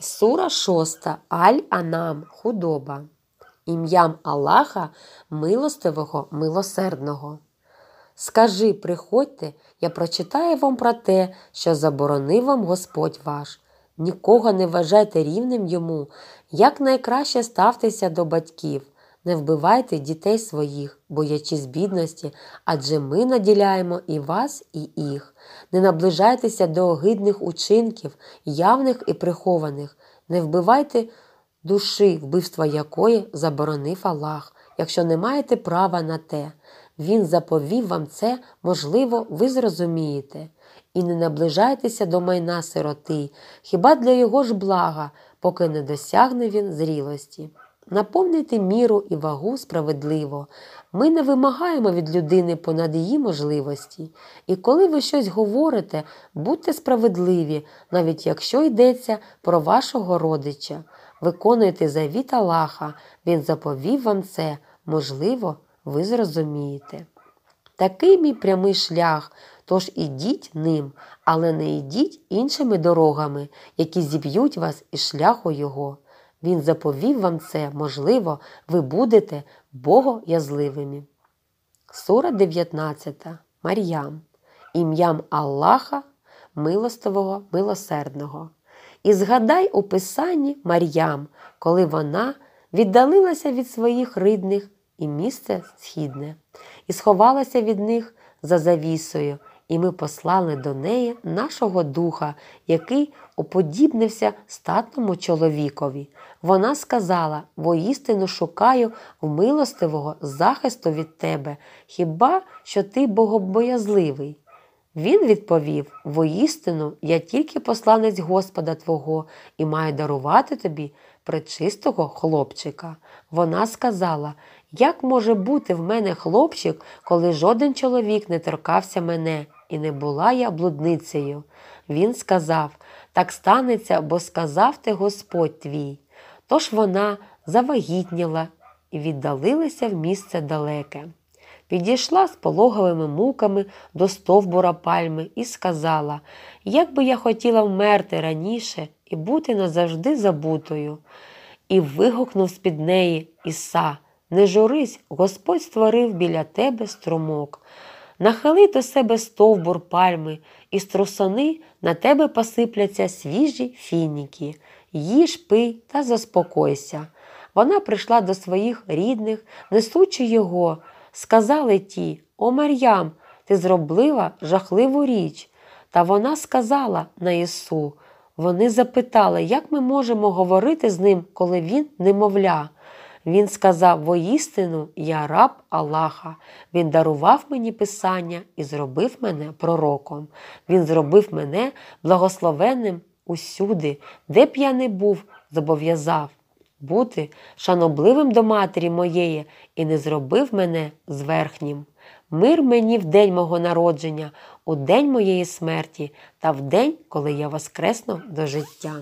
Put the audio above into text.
Сура 6. Аль-Анам худоба. Ім'ям Аллаха милостивого милосердного. Скажи, приходьте, я прочитаю вам про те, що заборонив вам Господь ваш. Нікого не вважайте рівним йому, як найкраще ставтеся до батьків не вбивайте дітей своїх, боячись бідності, адже ми наділяємо і вас, і їх. Не наближайтеся до огидних учинків, явних і прихованих, не вбивайте душі, вбивства якої заборонив Аллах, якщо не маєте права на те. Він заповів вам це, можливо, ви зрозумієте. І не наближайтеся до майна сироти, хіба для його ж блага, поки не досягне він зрілості наповнити міру і вагу справедливо. Ми не вимагаємо від людини понад її можливості. І коли ви щось говорите, будьте справедливі, навіть якщо йдеться про вашого родича. Виконуйте завіт Аллаха, він заповів вам це, можливо, ви зрозумієте. Такий мій прямий шлях, тож ідіть ним, але не йдіть іншими дорогами, які зіб'ють вас із шляху його. Він заповів вам це, можливо, ви будете богоязливими. Сура 19. Мар'ям. Ім'ям Аллаха, милостового, милосердного. І згадай у Писанні Мар'ям, коли вона віддалилася від своїх рідних і місце східне, і сховалася від них за завісою, і ми послали до неї нашого духа, який уподібнився статному чоловікові. Вона сказала: воістину шукаю милостивого захисту від тебе, хіба що ти богобоязливий. Він відповів: Воістину, я тільки посланець Господа Твого і маю дарувати тобі пречистого хлопчика. Вона сказала: Як може бути в мене хлопчик, коли жоден чоловік не торкався мене? і не була я блудницею. Він сказав так станеться, бо сказав ти Господь твій. Тож вона завагітніла і віддалилася в місце далеке. Підійшла з пологовими муками до стовбура пальми і сказала, як би я хотіла вмерти раніше і бути назавжди забутою. І вигукнув з під неї Іса, не журись, Господь створив біля тебе струмок. Нахили до себе стовбур пальми, і з трусани на тебе посипляться свіжі фініки. Їж, пий та заспокойся. Вона прийшла до своїх рідних, несучи його, сказали ті О Мар'ям, ти зробила жахливу річ. Та вона сказала на Ісу. Вони запитали, як ми можемо говорити з ним, коли він немовля. Він сказав воістину, я раб Аллаха, Він дарував мені Писання і зробив мене пророком. Він зробив мене благословенним усюди, де б я не був, зобов'язав бути шанобливим до матері моєї і не зробив мене зверхнім. Мир мені в день мого народження, у день моєї смерті та в день, коли я воскресну до життя.